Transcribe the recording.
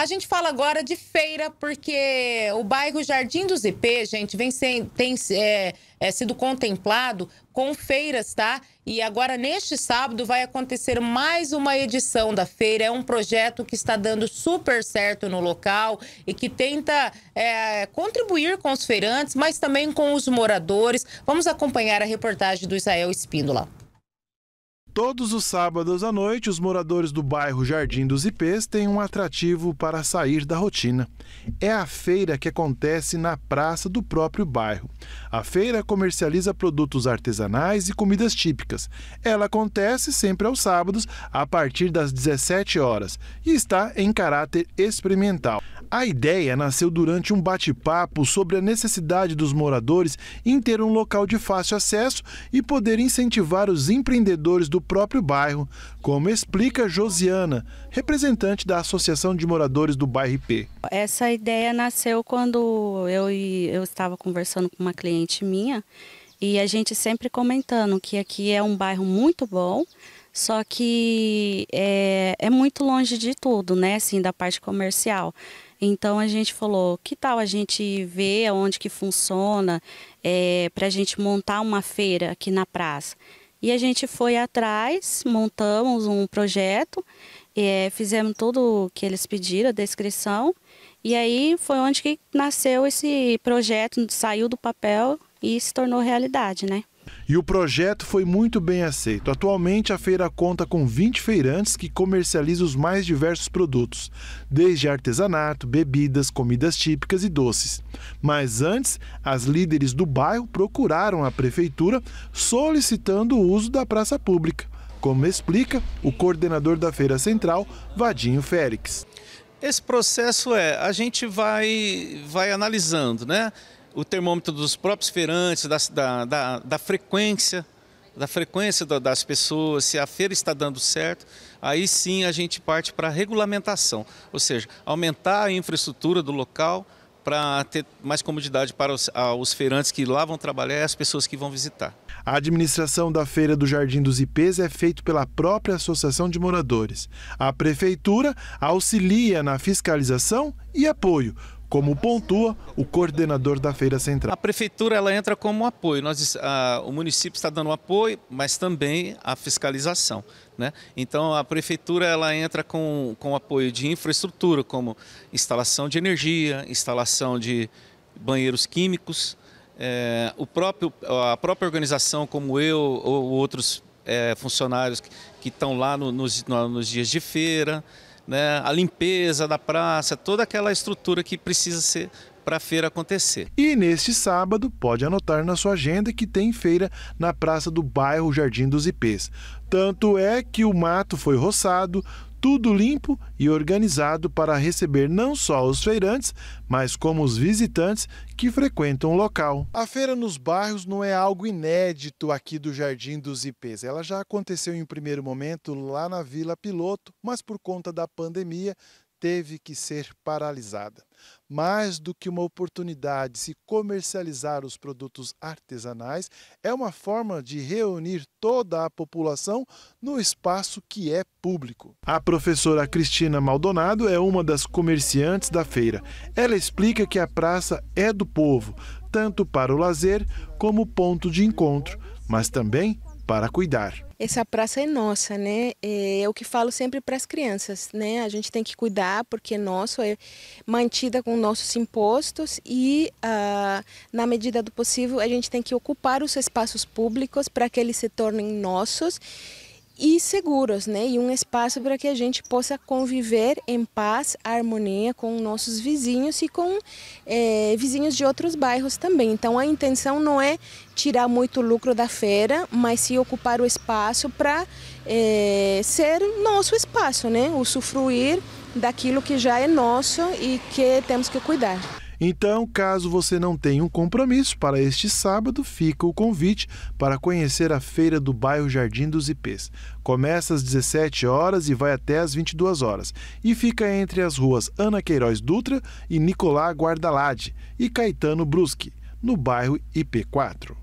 A gente fala agora de feira, porque o bairro Jardim dos IP, gente, vem sem, tem é, é, sido contemplado com feiras, tá? E agora, neste sábado, vai acontecer mais uma edição da feira. É um projeto que está dando super certo no local e que tenta é, contribuir com os feirantes, mas também com os moradores. Vamos acompanhar a reportagem do Israel Espíndola. Todos os sábados à noite, os moradores do bairro Jardim dos Ipês têm um atrativo para sair da rotina. É a feira que acontece na praça do próprio bairro. A feira comercializa produtos artesanais e comidas típicas. Ela acontece sempre aos sábados, a partir das 17 horas, e está em caráter experimental. A ideia nasceu durante um bate-papo sobre a necessidade dos moradores em ter um local de fácil acesso e poder incentivar os empreendedores do do próprio bairro, como explica Josiana, representante da Associação de Moradores do Bairro IP. Essa ideia nasceu quando eu, eu estava conversando com uma cliente minha e a gente sempre comentando que aqui é um bairro muito bom, só que é, é muito longe de tudo, né? Assim, da parte comercial. Então a gente falou, que tal a gente ver onde que funciona é, para a gente montar uma feira aqui na praça? E a gente foi atrás, montamos um projeto, é, fizemos tudo o que eles pediram, a descrição. E aí foi onde que nasceu esse projeto, saiu do papel e se tornou realidade, né? E o projeto foi muito bem aceito. Atualmente, a feira conta com 20 feirantes que comercializam os mais diversos produtos, desde artesanato, bebidas, comidas típicas e doces. Mas antes, as líderes do bairro procuraram a prefeitura solicitando o uso da praça pública, como explica o coordenador da Feira Central, Vadinho Félix. Esse processo é, a gente vai, vai analisando, né? o termômetro dos próprios feirantes, da, da, da frequência, da frequência das pessoas, se a feira está dando certo, aí sim a gente parte para a regulamentação, ou seja, aumentar a infraestrutura do local para ter mais comodidade para os, os feirantes que lá vão trabalhar e as pessoas que vão visitar. A administração da Feira do Jardim dos Ipês é feita pela própria Associação de Moradores. A Prefeitura auxilia na fiscalização e apoio, como pontua o coordenador da Feira Central. A prefeitura ela entra como apoio. Nós, a, o município está dando apoio, mas também a fiscalização. Né? Então a prefeitura ela entra com, com apoio de infraestrutura, como instalação de energia, instalação de banheiros químicos. É, o próprio, a própria organização, como eu ou outros é, funcionários que, que estão lá no, nos, no, nos dias de feira né, a limpeza da praça, toda aquela estrutura que precisa ser para a feira acontecer. E neste sábado, pode anotar na sua agenda que tem feira na praça do bairro Jardim dos Ipês. Tanto é que o mato foi roçado, tudo limpo e organizado para receber não só os feirantes, mas como os visitantes que frequentam o local. A feira nos bairros não é algo inédito aqui do Jardim dos Ipês. Ela já aconteceu em um primeiro momento lá na Vila Piloto, mas por conta da pandemia teve que ser paralisada. Mais do que uma oportunidade de se comercializar os produtos artesanais, é uma forma de reunir toda a população no espaço que é público. A professora Cristina Maldonado é uma das comerciantes da feira. Ela explica que a praça é do povo, tanto para o lazer como ponto de encontro, mas também para cuidar essa praça é nossa, né? É, é o que falo sempre para as crianças, né? A gente tem que cuidar porque é nosso, é mantida com nossos impostos e, ah, na medida do possível, a gente tem que ocupar os espaços públicos para que eles se tornem nossos e seguros, né? E um espaço para que a gente possa conviver em paz, harmonia com nossos vizinhos e com é, vizinhos de outros bairros também. Então a intenção não é tirar muito lucro da feira, mas sim ocupar o espaço para é, ser nosso espaço, né? Usufruir daquilo que já é nosso e que temos que cuidar. Então, caso você não tenha um compromisso para este sábado, fica o convite para conhecer a feira do bairro Jardim dos Ipês. Começa às 17 horas e vai até às 22 horas e fica entre as ruas Ana Queiroz Dutra e Nicolás Guardalade e Caetano Bruschi, no bairro IP4.